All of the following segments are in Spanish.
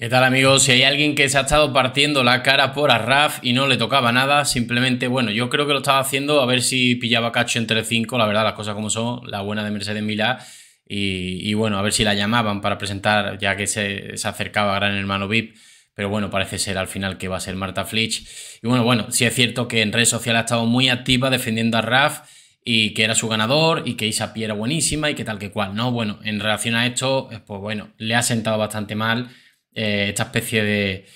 ¿Qué tal amigos? Si hay alguien que se ha estado partiendo la cara por a Raf y no le tocaba nada, simplemente, bueno, yo creo que lo estaba haciendo a ver si pillaba cacho entre 5, la verdad, las cosas como son, la buena de Mercedes Milá, y, bueno, a ver si la llamaban para presentar, ya que se, se acercaba a Gran Hermano VIP, pero bueno, parece ser al final que va a ser Marta Flitch. Y bueno, bueno, si es cierto que en redes sociales ha estado muy activa defendiendo a Raf y que era su ganador y que Isa era buenísima y que tal que cual, ¿no? Bueno, en relación a esto, eh, pues bueno, le ha sentado bastante mal eh, esta especie de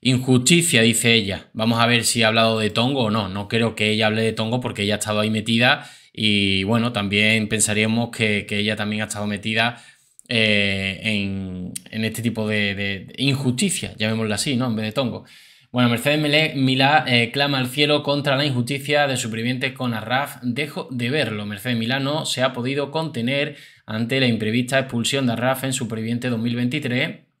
injusticia, dice ella. Vamos a ver si ha hablado de Tongo o no. No creo que ella hable de Tongo porque ella ha estado ahí metida y bueno, también pensaríamos que, ella también ha estado metida eh, en, este tipo de, injusticia, llamémosla así, ¿no? En vez de Tongo. Bueno, Mercedes Milá eh, clama al cielo contra la injusticia de supervivientes con Arraf. Dejo de verlo. Mercedes Milá no se ha podido contener ante la imprevista expulsión de Arraf en Superviviente 2023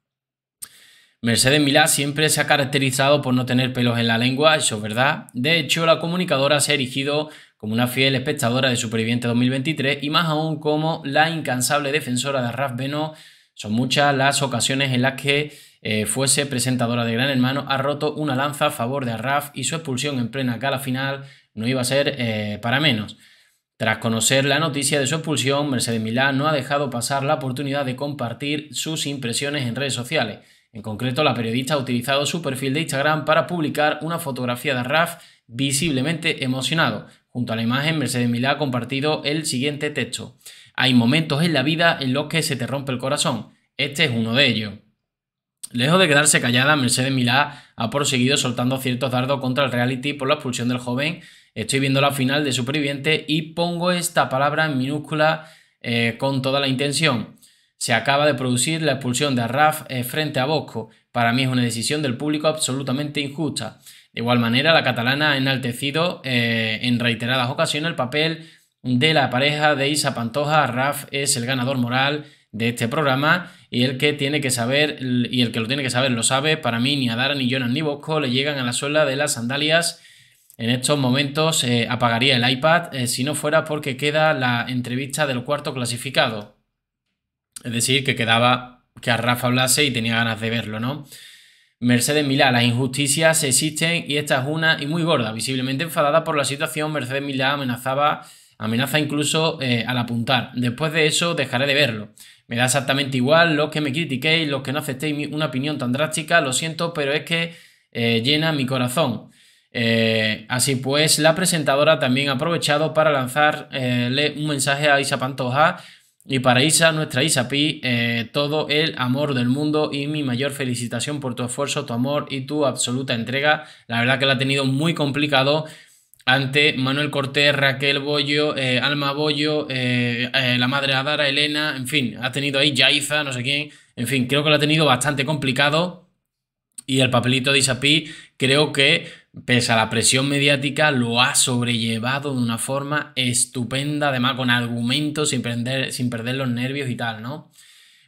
Mercedes Milá siempre se ha caracterizado por no tener pelos en la lengua, eso es verdad. De hecho, la comunicadora se ha erigido como una fiel espectadora de Superviviente 2023 y más aún como la incansable defensora de Raf Beno. Son muchas las ocasiones en las que eh, fuese presentadora de Gran Hermano, ha roto una lanza a favor de Raf y su expulsión en plena gala final no iba a ser eh, para menos. Tras conocer la noticia de su expulsión, Mercedes Milá no ha dejado pasar la oportunidad de compartir sus impresiones en redes sociales. En concreto, la periodista ha utilizado su perfil de Instagram para publicar una fotografía de Raf visiblemente emocionado. Junto a la imagen, Mercedes Milá ha compartido el siguiente texto. Hay momentos en la vida en los que se te rompe el corazón. Este es uno de ellos. Lejos de quedarse callada, Mercedes Milá ha proseguido soltando ciertos dardos contra el reality por la expulsión del joven. Estoy viendo la final de Superviviente y pongo esta palabra en minúscula eh, con toda la intención. Se acaba de producir la expulsión de Arraf eh, frente a Bosco. Para mí es una decisión del público absolutamente injusta. De igual manera, la catalana ha enaltecido eh, en reiteradas ocasiones el papel de la pareja de Isa Pantoja. Arraf es el ganador moral de este programa y el que tiene que saber y el que lo tiene que saber lo sabe. Para mí ni Adara ni Jonas ni Bosco le llegan a la suela de las sandalias. En estos momentos eh, apagaría el iPad si no fuera porque queda la entrevista del cuarto clasificado. Es decir, que quedaba que a Rafa hablase y tenía ganas de verlo, ¿no? Mercedes Milá, las injusticias existen y esta es una y muy gorda. Visiblemente enfadada por la situación, Mercedes Milá amenazaba, amenaza incluso eh, al apuntar. Después de eso dejaré de verlo. Me da exactamente igual los que me critiquéis, los que no aceptéis una opinión tan drástica, lo siento, pero es que eh, llena mi corazón. Eh, así pues, la presentadora también ha aprovechado para lanzarle un mensaje a Isa Pantoja y para Isa, nuestra Isa Pi, eh, todo el amor del mundo y mi mayor felicitación por tu esfuerzo, tu amor y tu absoluta entrega. La verdad que la ha tenido muy complicado ante Manuel Cortés, Raquel Bollo, eh, Alma Bollo, eh, la madre Adara, Elena, en fin, ha tenido ahí Yaiza, no sé quién. En fin, creo que lo ha tenido bastante complicado y el papelito de Isapí creo que, pese a la presión mediática, lo ha sobrellevado de una forma estupenda, además con argumentos, sin perder, sin perder los nervios y tal, ¿no?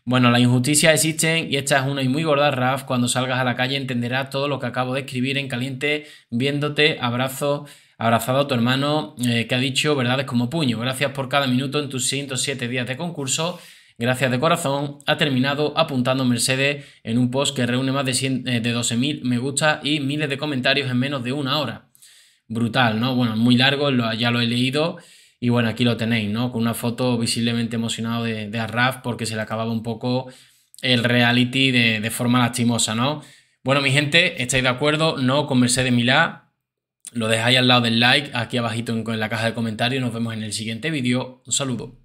Bueno, las injusticias existen y esta es una y muy gorda, Raf. Cuando salgas a la calle entenderás todo lo que acabo de escribir en caliente, viéndote, abrazo, abrazado a tu hermano eh, que ha dicho verdades como puño. Gracias por cada minuto en tus 107 días de concurso. Gracias de corazón, ha terminado apuntando Mercedes en un post que reúne más de, 12.000 eh, me gusta y miles de comentarios en menos de una hora. Brutal, ¿no? Bueno, muy largo, ya lo he leído. Y bueno, aquí lo tenéis, ¿no? Con una foto visiblemente emocionado de, Arraf porque se le acababa un poco el reality de, forma lastimosa, ¿no? Bueno, mi gente, ¿estáis de acuerdo? No con Mercedes Milá. Lo dejáis al lado del like, aquí abajito en la caja de comentarios. Nos vemos en el siguiente vídeo. Un saludo.